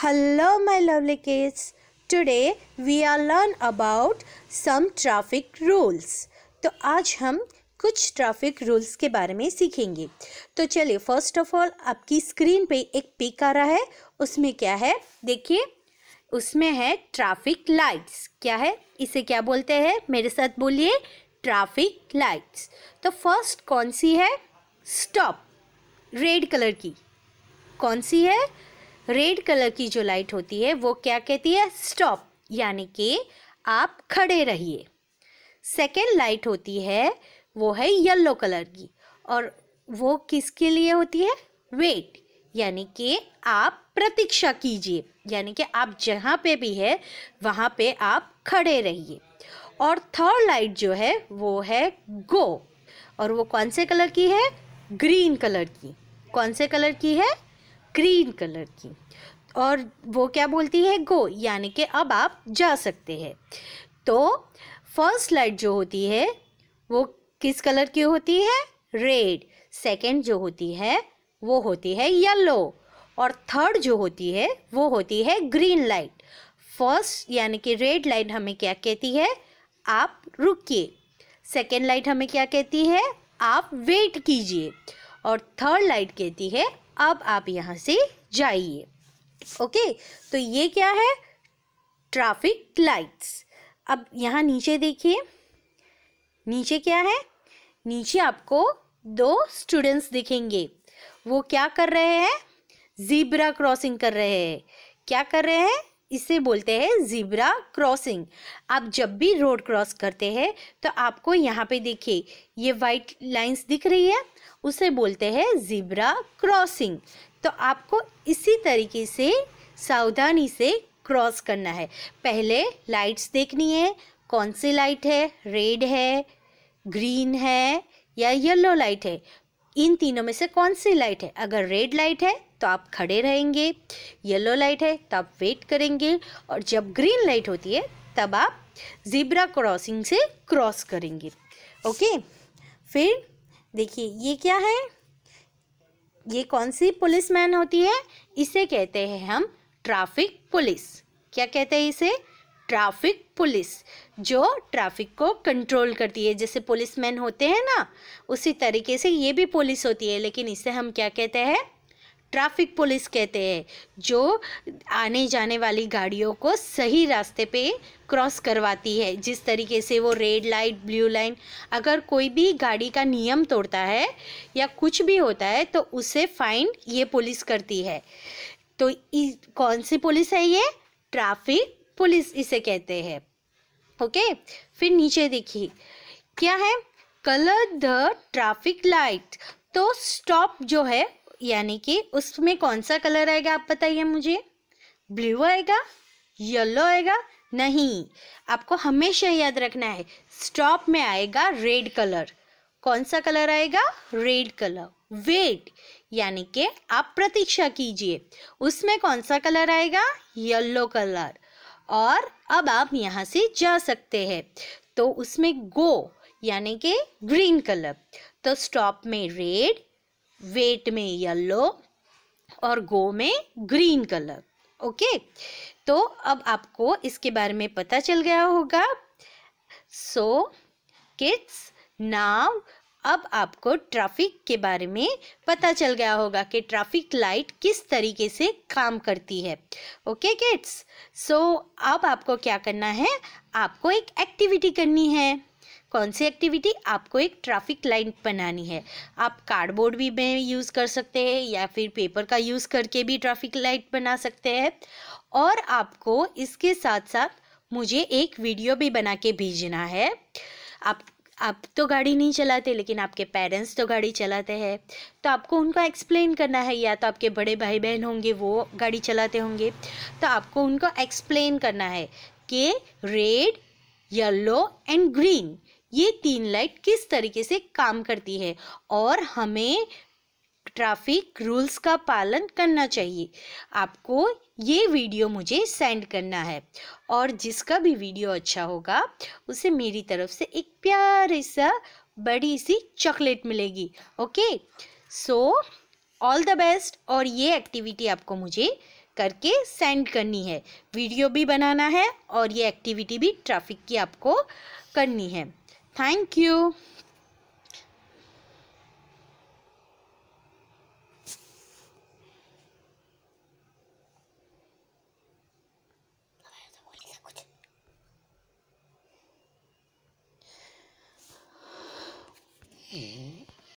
Hello my lovely kids. Today we are learn about some traffic rules. तो आज हम कुछ ट्रैफिक रूल्स के बारे में सीखेंगे तो चलिए फर्स्ट ऑफ ऑल आपकी स्क्रीन पे एक पिक आ रहा है उसमें क्या है देखिए उसमें है ट्रैफिक लाइट्स क्या है इसे क्या बोलते हैं मेरे साथ बोलिए ट्रैफिक लाइट्स तो फर्स्ट कौन सी है स्टॉप रेड कलर की कौन सी है रेड कलर की जो लाइट होती है वो क्या कहती है स्टॉप यानी कि आप खड़े रहिए सेकेंड लाइट होती है वो है येलो कलर की और वो किसके लिए होती है वेट यानी कि आप प्रतीक्षा कीजिए यानी कि आप जहाँ पे भी है वहाँ पे आप खड़े रहिए और थर्ड लाइट जो है वो है गो और वो कौन से कलर की है ग्रीन कलर की कौन से कलर की है ग्रीन कलर की और वो क्या बोलती है गो यानी कि अब आप जा सकते हैं तो फर्स्ट लाइट जो होती है वो किस कलर की होती है रेड सेकंड जो होती है वो होती है येलो और थर्ड जो होती है वो होती है ग्रीन लाइट फर्स्ट यानी कि रेड लाइट हमें क्या कहती है आप रुकिए सेकेंड लाइट हमें क्या कहती है आप वेट कीजिए और थर्ड लाइट कहती है अब आप यहाँ से जाइए ओके तो ये क्या है ट्रैफिक लाइट्स अब यहाँ नीचे देखिए नीचे क्या है नीचे आपको दो स्टूडेंट्स दिखेंगे वो क्या कर रहे हैं जीब्रा क्रॉसिंग कर रहे हैं क्या कर रहे हैं इसे बोलते हैं ज़िब्रा क्रॉसिंग आप जब भी रोड क्रॉस करते हैं तो आपको यहाँ पे देखिए ये वाइट लाइंस दिख रही है उसे बोलते हैं ज़िब्रा क्रॉसिंग तो आपको इसी तरीके से सावधानी से क्रॉस करना है पहले लाइट्स देखनी है कौन सी लाइट है रेड है ग्रीन है या येलो लाइट है इन तीनों में से कौन सी लाइट है अगर रेड लाइट है तो आप खड़े रहेंगे येलो लाइट है तो आप वेट करेंगे और जब ग्रीन लाइट होती है तब आप ज़ीब्रा क्रॉसिंग से क्रॉस करेंगे ओके फिर देखिए ये क्या है ये कौन सी पुलिस मैन होती है इसे कहते हैं हम ट्रैफिक पुलिस क्या कहते हैं इसे ट्रैफिक पुलिस जो ट्रैफिक को कंट्रोल करती है जैसे पुलिस मैन होते हैं ना उसी तरीके से ये भी पुलिस होती है लेकिन इसे हम क्या कहते हैं ट्रैफिक पुलिस कहते हैं जो आने जाने वाली गाड़ियों को सही रास्ते पे क्रॉस करवाती है जिस तरीके से वो रेड लाइट ब्लू लाइन अगर कोई भी गाड़ी का नियम तोड़ता है या कुछ भी होता है तो उसे फाइन ये पुलिस करती है तो इस कौन सी पुलिस है ये ट्रैफिक पुलिस इसे कहते हैं ओके फिर नीचे देखिए क्या है कलर द ट्रैफिक लाइट तो स्टॉप जो है यानी कि उसमें कौन सा कलर आएगा आप बताइए मुझे ब्लू आएगा येलो आएगा नहीं आपको हमेशा याद रखना है स्टॉप में आएगा रेड कलर कौन सा कलर आएगा रेड कलर वेट यानी कि आप प्रतीक्षा कीजिए उसमें कौन सा कलर आएगा येलो कलर और अब आप यहाँ से जा सकते हैं तो उसमें गो यानी कि ग्रीन कलर तो स्टॉप में रेड वेट में येलो और गो में ग्रीन कलर ओके तो अब आपको इसके बारे में पता चल गया होगा सो किड्स नाव अब आपको ट्रैफिक के बारे में पता चल गया होगा कि ट्रैफिक लाइट किस तरीके से काम करती है ओके किड्स सो अब आपको क्या करना है आपको एक एक्टिविटी करनी है कौन सी एक्टिविटी आपको एक ट्रैफिक लाइट बनानी है आप कार्डबोर्ड भी में यूज़ कर सकते हैं या फिर पेपर का यूज़ करके भी ट्रैफिक लाइट बना सकते हैं और आपको इसके साथ साथ मुझे एक वीडियो भी बना के भेजना है आप आप तो गाड़ी नहीं चलाते लेकिन आपके पेरेंट्स तो गाड़ी चलाते हैं तो आपको उनको एक्सप्लेन करना है या तो आपके बड़े भाई बहन होंगे वो गाड़ी चलाते होंगे तो आपको उनको एक्सप्लेन करना है कि रेड येलो एंड ग्रीन ये तीन लाइट किस तरीके से काम करती है और हमें ट्रैफिक रूल्स का पालन करना चाहिए आपको ये वीडियो मुझे सेंड करना है और जिसका भी वीडियो अच्छा होगा उसे मेरी तरफ से एक प्यारी सा बड़ी सी चॉकलेट मिलेगी okay so all the best और ये एक्टिविटी आपको मुझे करके सेंड करनी है वीडियो भी बनाना है और ये एक्टिविटी भी ट्रैफिक की आपको करनी है Thank you.